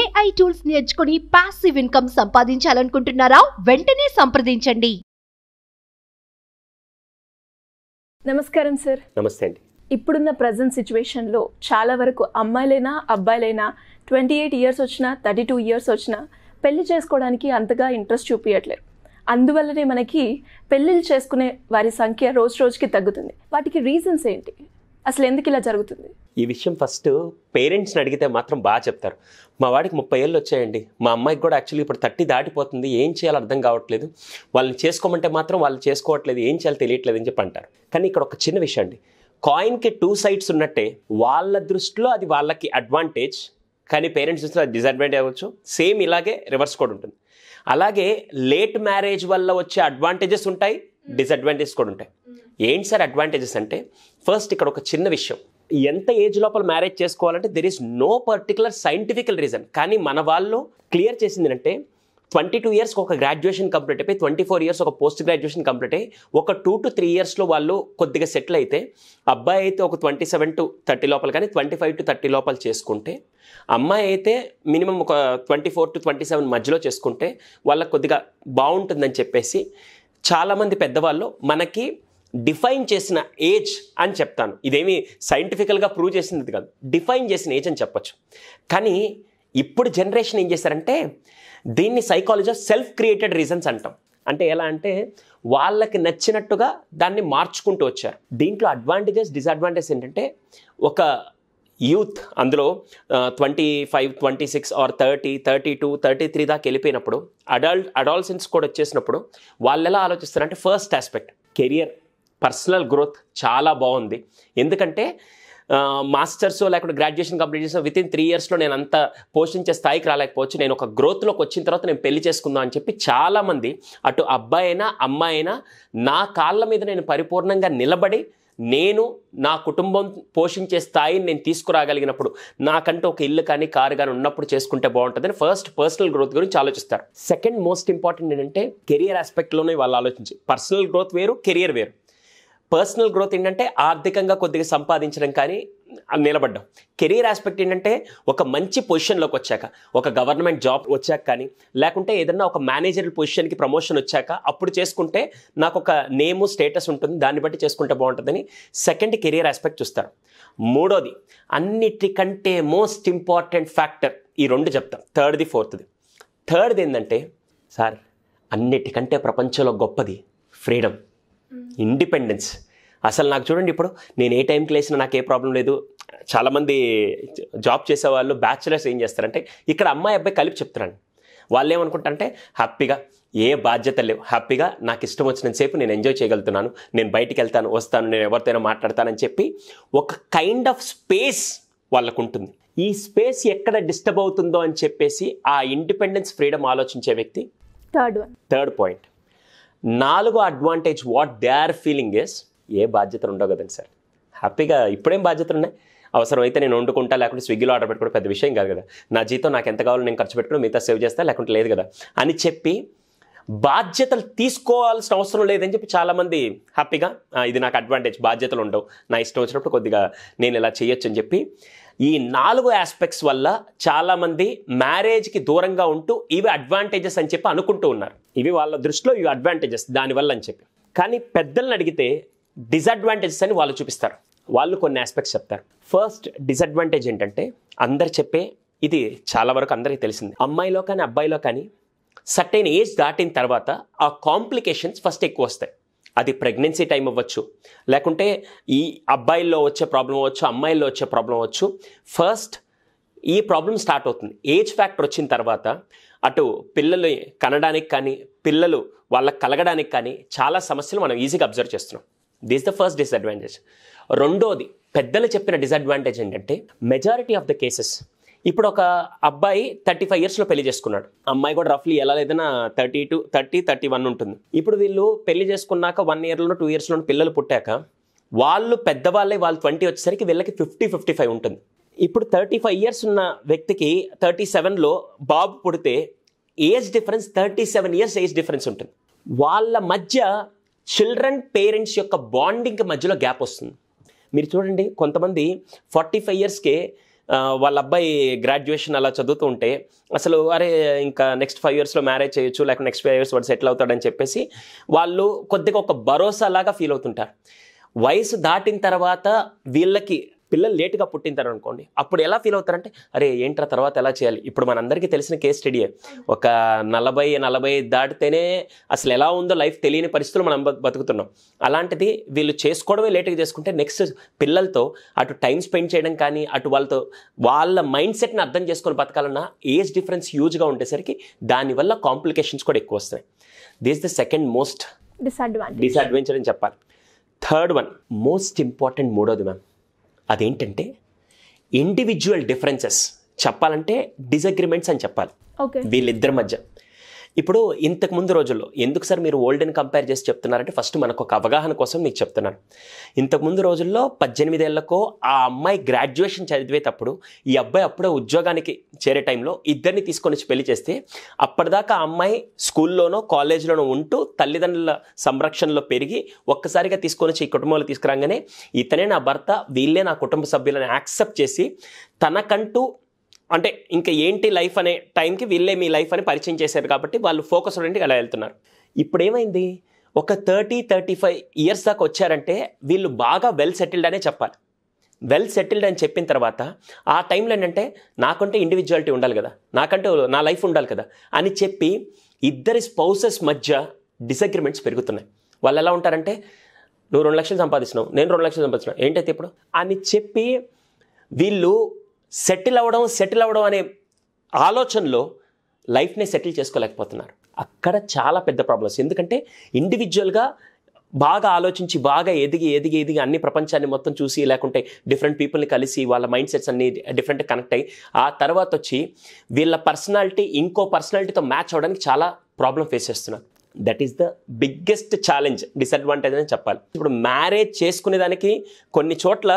AI tools నేర్చుకుని passive income సంపాదించాలనుకుంటున్నారా వెంటనే సంప్రదించండి నమస్కారం సార్ నమస్తే అండి ఇప్పుడున్న ప్రజెంట్ సిచ్యువేషన్లో చాలా వరకు అమ్మాయిలైనా అబ్బాయిలైనా ట్వంటీ ఎయిట్ ఇయర్స్ వచ్చినా థర్టీ టూ ఇయర్స్ వచ్చినా పెళ్లి చేసుకోవడానికి అంతగా ఇంట్రెస్ట్ చూపించట్లేదు అందువల్లనే మనకి పెళ్ళిళ్ళు చేసుకునే వారి సంఖ్య రోజు రోజుకి తగ్గుతుంది వాటికి రీజన్స్ ఏంటి అసలు ఎందుకు ఇలా జరుగుతుంది ఈ విషయం ఫస్ట్ పేరెంట్స్ని అడిగితే మాత్రం బాగా చెప్తారు మా వాడికి ముప్పై ఏళ్ళు వచ్చాయండి మా అమ్మాయికి కూడా యాక్చువల్లీ ఇప్పుడు థర్టీ దాటిపోతుంది ఏం చేయాలో అర్థం కావట్లేదు వాళ్ళని చేసుకోమంటే మాత్రం వాళ్ళు చేసుకోవట్లేదు ఏం చేయాలో తెలియట్లేదు అని చెప్పి అంటారు కానీ ఇక్కడ ఒక చిన్న విషయం అండి కాయిన్కి టూ సైడ్స్ ఉన్నట్టే వాళ్ళ దృష్టిలో అది వాళ్ళకి అడ్వాంటేజ్ కానీ పేరెంట్స్ దృష్టిలో అది డిసడ్వాంటేజ్ అవ్వచ్చు సేమ్ ఇలాగే రివర్స్ కూడా ఉంటుంది అలాగే లేట్ మ్యారేజ్ వల్ల వచ్చే అడ్వాంటేజెస్ ఉంటాయి డిసడ్వాంటేజెస్ hmm. కూడా ఉంటాయి hmm. ఏంటి సార్ అడ్వాంటేజెస్ అంటే ఫస్ట్ ఇక్కడ ఒక చిన్న విషయం ఎంత ఏజ్ లోపల మ్యారేజ్ చేసుకోవాలంటే there is no particular scientifical reason కానీ మన వాళ్ళు క్లియర్ చేసింది అంటే ట్వంటీ టూ ఇయర్స్ ఒక గ్రాడ్యుయేషన్ కంప్లీట్ అయిపోయి ట్వంటీ ఫోర్ ఇయర్స్ ఒక పోస్ట్ గ్రాడ్యుయేషన్ కంప్లీట్ అయ్యి ఒక టూ టు త్రీ ఇయర్స్లో వాళ్ళు కొద్దిగా సెటిల్ అయితే అబ్బాయి అయితే ఒక ట్వంటీ సెవెన్ టు థర్టీ లోపల కానీ ట్వంటీ ఫైవ్ టు థర్టీ లోపల చేసుకుంటే అమ్మాయి అయితే మినిమం ఒక twenty four to twenty seven మధ్యలో చేసుకుంటే వాళ్ళకి కొద్దిగా బాగుంటుందని చెప్పేసి చాలామంది పెద్దవాళ్ళు మనకి డిఫైన్ చేసిన ఏజ్ అని చెప్తాను ఇదేమి సైంటిఫికల్గా ప్రూవ్ చేసింది కాదు డిఫైన్ చేసిన ఏజ్ అని చెప్పచ్చు కానీ ఇప్పుడు జనరేషన్ ఏం చేశారంటే దీన్ని సైకాలజీ సెల్ఫ్ క్రియేటెడ్ రీజన్స్ అంటాం అంటే ఎలా అంటే వాళ్ళకి నచ్చినట్టుగా దాన్ని మార్చుకుంటూ వచ్చారు దీంట్లో అడ్వాంటేజెస్ డిసడ్వాంటేజ్ ఏంటంటే ఒక యూత్ అందులో twenty five twenty six or thirty thirty two thirty three దాకా వెళ్ళిపోయినప్పుడు అడల్ట్ అడాల్సెన్స్ కూడా వచ్చేసినప్పుడు వాళ్ళు ఎలా ఆలోచిస్తారంటే first aspect career personal growth చాలా బాగుంది ఎందుకంటే మాస్టర్స్ లేకుండా గ్రాడ్యుయేషన్ కంప్లీట్ చేసిన విత్ ఇన్ త్రీ ఇయర్స్లో నేను అంత పోషించే స్థాయికి రాలేకపోవచ్చు నేను ఒక గ్రోత్లోకి వచ్చిన తర్వాత నేను పెళ్లి చేసుకుందాం అని చెప్పి చాలామంది అటు అబ్బాయి అయినా అమ్మాయి అయినా నా కాళ్ళ మీద నేను పరిపూర్ణంగా నిలబడి నేను నా కుటుంబం పోషించే స్థాయిని నేను తీసుకురాగలిగినప్పుడు నాకంటూ ఒక ఇల్లు కానీ కారు కానీ ఉన్నప్పుడు చేసుకుంటే బాగుంటుందని ఫస్ట్ పర్సనల్ గ్రోత్ గురించి ఆలోచిస్తారు సెకండ్ మోస్ట్ ఇంపార్టెంట్ ఏంటంటే కెరియర్ ఆస్పెక్ట్లోనే వాళ్ళు ఆలోచించి పర్సనల్ గ్రోత్ వేరు కెరియర్ వేరు పర్సనల్ గ్రోత్ ఏంటంటే ఆర్థికంగా కొద్దిగా సంపాదించడం కానీ నిలబడ్డం కెరీర్ ఆస్పెక్ట్ ఏంటంటే ఒక మంచి పొజిషన్లోకి వచ్చాక ఒక గవర్నమెంట్ జాబ్ వచ్చాక కానీ లేకుంటే ఏదన్నా ఒక మేనేజర్ పొజిషన్కి ప్రమోషన్ వచ్చాక అప్పుడు చేసుకుంటే నాకు ఒక నేమ్ స్టేటస్ ఉంటుంది దాన్ని బట్టి చేసుకుంటే బాగుంటుందని సెకండ్ కెరీర్ ఆస్పెక్ట్ చూస్తారు మూడోది అన్నిటికంటే మోస్ట్ ఇంపార్టెంట్ ఫ్యాక్టర్ ఈ రెండు చెప్తాం థర్డ్ది ఫోర్త్ది థర్డ్ది ఏంటంటే సార్ అన్నిటికంటే ప్రపంచంలో గొప్పది ఫ్రీడమ్ ఇండిపెండెన్స్ mm. అసలు నాకు చూడండి ఇప్పుడు నేను ఏ టైంకి లేచినా నాకు ఏ ప్రాబ్లం లేదు చాలామంది జాబ్ చేసేవాళ్ళు బ్యాచులర్స్ ఏం చేస్తారంటే ఇక్కడ అమ్మాయి అబ్బాయి కలిపి చెప్తున్నాను వాళ్ళు ఏమనుకుంటారంటే హ్యాపీగా ఏ బాధ్యత లేవు హ్యాపీగా నాకు ఇష్టం సేపు నేను ఎంజాయ్ చేయగలుగుతున్నాను నేను బయటికి వెళ్తాను వస్తాను నేను ఎవరితోనైనా మాట్లాడతానని చెప్పి ఒక కైండ్ ఆఫ్ స్పేస్ వాళ్ళకు ఉంటుంది ఈ స్పేస్ ఎక్కడ డిస్టర్బ్ అవుతుందో అని చెప్పేసి ఆ ఇండిపెండెన్స్ ఫ్రీడమ్ ఆలోచించే వ్యక్తి థర్డ్ వన్ థర్డ్ పాయింట్ నాలుగో advantage what they are feeling is ఏ బాధ్యతలు ఉండవు కదండి సార్ హ్యాపీగా ఇప్పుడేం బాధ్యతలు ఉన్నాయి అవసరమైతే నేను వండుకుంటా లేకుంటే స్విగ్గీలో ఆర్డర్ పెట్టుకోవడం పెద్ద విషయం కాదు కదా నా జీతం నాకు ఎంత కావాలో నేను ఖర్చు పెట్టుకుని మిగతా సేవ్ చేస్తా లేకుంటే లేదు కదా అని చెప్పి బాధ్యతలు తీసుకోవాల్సిన అవసరం లేదని చెప్పి చాలామంది హ్యాపీగా ఇది నాకు అడ్వాంటేజ్ బాధ్యతలు ఉండవు నా ఇష్టం వచ్చినప్పుడు కొద్దిగా నేను ఇలా చేయొచ్చు అని చెప్పి ఈ నాలుగు ఆస్పెక్ట్స్ వల్ల చాలామంది మ్యారేజ్కి దూరంగా ఉంటూ ఇవి అడ్వాంటేజెస్ అని చెప్పి అనుకుంటూ ఉన్నారు ఇవి వాళ్ళ దృష్టిలో ఇవి అడ్వాంటేజెస్ దానివల్ల అని చెప్పి కానీ పెద్దలను అడిగితే డిసడ్వాంటేజెస్ అని వాళ్ళు చూపిస్తారు వాళ్ళు కొన్ని ఆస్పెక్ట్స్ చెప్తారు ఫస్ట్ డిసడ్వాంటేజ్ ఏంటంటే అందరు చెప్పే ఇది చాలా వరకు అందరికీ తెలిసింది అమ్మాయిలో కానీ అబ్బాయిలో కానీ సర్టైన్ ఏజ్ దాటిన తర్వాత ఆ కాంప్లికేషన్స్ ఫస్ట్ ఎక్కువ వస్తాయి అది ప్రెగ్నెన్సీ టైం అవ్వచ్చు లేకుంటే ఈ అబ్బాయిల్లో వచ్చే ప్రాబ్లం అవ్వచ్చు అమ్మాయిల్లో వచ్చే ప్రాబ్లం అవ్వచ్చు ఫస్ట్ ఈ ప్రాబ్లం స్టార్ట్ అవుతుంది ఏజ్ ఫ్యాక్టర్ వచ్చిన తర్వాత అటు పిల్లలు కనడానికి కానీ పిల్లలు వాళ్ళకి కలగడానికి కానీ చాలా సమస్యలు మనం ఈజీగా అబ్జర్వ్ చేస్తున్నాం దిస్ ద ఫస్ట్ డిసడ్వాంటేజ్ రెండోది పెద్దలు చెప్పిన డిసడ్వాంటేజ్ ఏంటంటే మెజారిటీ ఆఫ్ ద కేసెస్ ఇప్పుడు ఒక అబ్బాయి థర్టీ ఫైవ్ ఇయర్స్లో పెళ్లి చేసుకున్నాడు అమ్మాయి కూడా రఫ్లీ ఎలా లేదన్నా thirty two thirty thirty one ఉంటుంది ఇప్పుడు వీళ్ళు పెళ్లి చేసుకున్నాక వన్ ఇయర్లో టూ ఇయర్స్లో పిల్లలు పుట్టాక వాళ్ళు పెద్దవాళ్ళే వాళ్ళు ట్వంటీ వచ్చేసరికి వీళ్ళకి ఫిఫ్టీ ఫిఫ్టీ ఫైవ్ ఉంటుంది ఇప్పుడు థర్టీ ఫైవ్ ఇయర్స్ ఉన్న వ్యక్తికి థర్టీ సెవెన్లో బాబు పుడితే age difference thirty seven years age difference ఉంటుంది వాళ్ళ మధ్య చిల్డ్రన్ పేరెంట్స్ యొక్క బాండింగ్ మధ్యలో గ్యాప్ వస్తుంది మీరు చూడండి కొంతమంది ఫార్టీ ఫైవ్ ఇయర్స్కే వాళ్ళ అబ్బాయి గ్రాడ్యుయేషన్ అలా చదువుతూ ఉంటే అసలు అరే ఇంకా నెక్స్ట్ ఫైవ్ ఇయర్స్లో మ్యారేజ్ చేయొచ్చు లేకపోతే నెక్స్ట్ ఫైవ్ ఇయర్స్ వాడు సెటిల్ అవుతాడని చెప్పేసి వాళ్ళు కొద్దిగా ఒక భరోసా లాగా ఫీల్ అవుతుంటారు వయసు దాటిన తర్వాత వీళ్ళకి పిల్లలు లేటుగా పుట్టింటారు అనుకోండి అప్పుడు ఎలా ఫీల్ అవుతారంటే అరే ఏంట్రా తర్వాత ఎలా చేయాలి ఇప్పుడు మనందరికీ తెలిసిన కేస్ స్టడీయే ఒక నలభై నలభై దాటితేనే అసలు ఎలా ఉందో లైఫ్ తెలియని పరిస్థితులు మనం బతుకుతున్నాం అలాంటిది వీళ్ళు చేసుకోవడమే లేటుగా చేసుకుంటే నెక్స్ట్ పిల్లలతో అటు టైం స్పెండ్ చేయడం కానీ అటు వాళ్ళతో వాళ్ళ మైండ్ సెట్ని అర్థం చేసుకొని బతకాలన్న ఏజ్ డిఫరెన్స్ హ్యూజ్గా ఉండేసరికి దానివల్ల కాంప్లికేషన్స్ కూడా ఎక్కువ వస్తాయి this the second most disadvantage disadvantage అని చెప్పాలి థర్డ్ వన్ మోస్ట్ ఇంపార్టెంట్ మూడోది మ్యామ్ అదేంటంటే ఇండివిజువల్ డిఫరెన్సెస్ చెప్పాలంటే డిసగ్రిమెంట్స్ అని చెప్పాలి వీళ్ళిద్దరి మధ్య ఇప్పుడు ఇంతకు ముందు రోజుల్లో ఎందుకు సార్ మీరు ఓల్డెన్ కంపేర్ చేసి చెప్తున్నారంటే ఫస్ట్ మనకు ఒక అవగాహన కోసం మీకు చెప్తున్నాను ఇంతకు ముందు రోజుల్లో పద్దెనిమిదేళ్లకో ఆ అమ్మాయి గ్రాడ్యుయేషన్ చదివేటప్పుడు ఈ అబ్బాయి అప్పుడే ఉద్యోగానికి చేరే టైంలో ఇద్దరిని తీసుకొని వచ్చి పెళ్లి చేస్తే అప్పటిదాకా ఆ అమ్మాయి స్కూల్లోనో కాలేజీలోనో ఉంటూ తల్లిదండ్రుల సంరక్షణలో పెరిగి ఒక్కసారిగా తీసుకొని వచ్చి ఈ కుటుంబంలో తీసుకురాగానే ఇతనే నా భర్త వీళ్ళే నా కుటుంబ సభ్యులను యాక్సెప్ట్ చేసి తనకంటూ అంటే ఇంకా ఏంటి లైఫ్ అనే టైంకి వీళ్ళే మీ లైఫ్ అని పరిచయం చేశారు కాబట్టి వాళ్ళు ఫోకస్ ఉండి అలా వెళ్తున్నారు ఇప్పుడు ఏమైంది ఒక థర్టీ థర్టీ ఫైవ్ ఇయర్స్ దాకా వచ్చారంటే వీళ్ళు బాగా వెల్ సెటిల్డ్ అనే చెప్పాలి వెల్ సెటిల్డ్ అని చెప్పిన తర్వాత ఆ టైంలో ఏంటంటే నాకంటే ఇండివిజువాలిటీ ఉండాలి కదా నాకంటే నా లైఫ్ ఉండాలి కదా అని చెప్పి ఇద్దరి స్పౌసెస్ మధ్య డిసగ్రిమెంట్స్ పెరుగుతున్నాయి వాళ్ళు ఎలా ఉంటారంటే నువ్వు రెండు లక్షలు సంపాదిస్తున్నావు నేను రెండు లక్షలు సంపాదిస్తున్నావు ఏంటైతే ఇప్పుడు అని చెప్పి వీళ్ళు సెటిల్ అవ్వడం సెటిల్ అవ్వడం అనే ఆలోచనలో లైఫ్ని సెటిల్ చేసుకోలేకపోతున్నారు అక్కడ చాలా పెద్ద ప్రాబ్లమ్స్ ఎందుకంటే ఇండివిజువల్గా బాగా ఆలోచించి బాగా ఎదిగి ఎదిగి ఎదిగి అన్ని ప్రపంచాన్ని మొత్తం చూసి లేకుంటే డిఫరెంట్ పీపుల్ని కలిసి వాళ్ళ మైండ్ సెట్స్ అన్ని డిఫరెంట్ కనెక్ట్ అయ్యి ఆ తర్వాత వచ్చి వీళ్ళ పర్సనాలిటీ ఇంకో పర్సనాలిటీతో మ్యాచ్ అవ్వడానికి చాలా ప్రాబ్లం ఫేస్ చేస్తున్నారు that is the biggest challenge disadvantage అని చెప్పాలి ఇప్పుడు మ్యారేజ్ చేసుకునేదానికి కొన్ని చోట్ల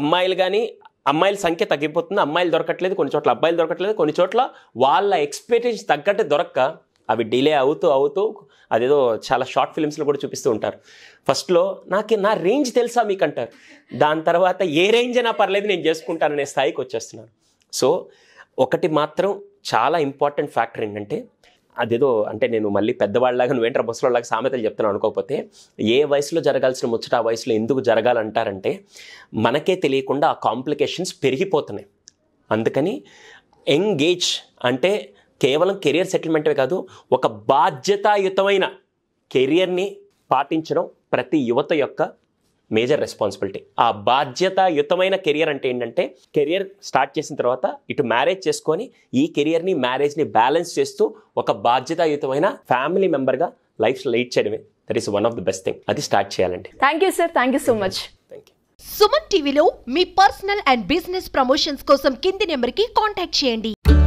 అమ్మాయిలు కానీ అమ్మాయిల సంఖ్య తగ్గిపోతుంది అమ్మాయిలు దొరకట్లేదు కొన్ని చోట్ల అబ్బాయిలు దొరకట్లేదు కొన్ని చోట్ల వాళ్ళ ఎక్స్పీరియన్స్ తగ్గట్టు దొరక్క అవి డిలే అవుతూ అవుతూ అదేదో చాలా షార్ట్ ఫిలిమ్స్లో కూడా చూపిస్తూ ఉంటారు ఫస్ట్లో నాకు నా రేంజ్ తెలుసా మీకు అంటారు దాని తర్వాత ఏ రేంజ్ అయినా పర్లేదు నేను చేసుకుంటాననే స్థాయికి వచ్చేస్తున్నాను సో ఒకటి మాత్రం చాలా ఇంపార్టెంట్ ఫ్యాక్టర్ ఏంటంటే అదేదో అంటే నేను మళ్ళీ పెద్దవాళ్ళలాగా నువ్వేంట్రా బస్సులోలాగా సామెతలు చెప్తున్నాను అనుకోకపోతే ఏ వయసులో జరగాల్సిన ముచ్చట ఆ వయసులో ఎందుకు జరగాలంటారంటే మనకే తెలియకుండా ఆ కాంప్లికేషన్స్ పెరిగిపోతున్నాయి అందుకని ఎంగేజ్ అంటే కేవలం కెరియర్ సెటిల్మెంటే కాదు ఒక బాధ్యతాయుతమైన కెరియర్ని పాటించడం ప్రతి యువత యొక్క మేజర్ రెస్పాన్సిబిలిటీ ఆ బాధ్యతాయుతమైన కెరియర్ అంటే ఏంటంటే కెరియర్ స్టార్ట్ చేసిన తర్వాత ఇటు మ్యారేజ్ చేసుకొని ఈ కెరియర్ని మ్యారేజ్ని బ్యాలెన్స్ చేస్తూ ఒక బాధ్యతాయుతమైన ఫ్యామిలీ మెంబర్గా లైఫ్ లీడ్ చేయడమే that is one of the best thing అది స్టార్ట్ చేయాలండి thank you sir thank you so much thank you Suman టీవీలో మీ పర్సనల్ అండ్ బిజినెస్ ప్రమోషన్స్ కోసం కింది నెంబర్కి కాంటాక్ట్ చేయండి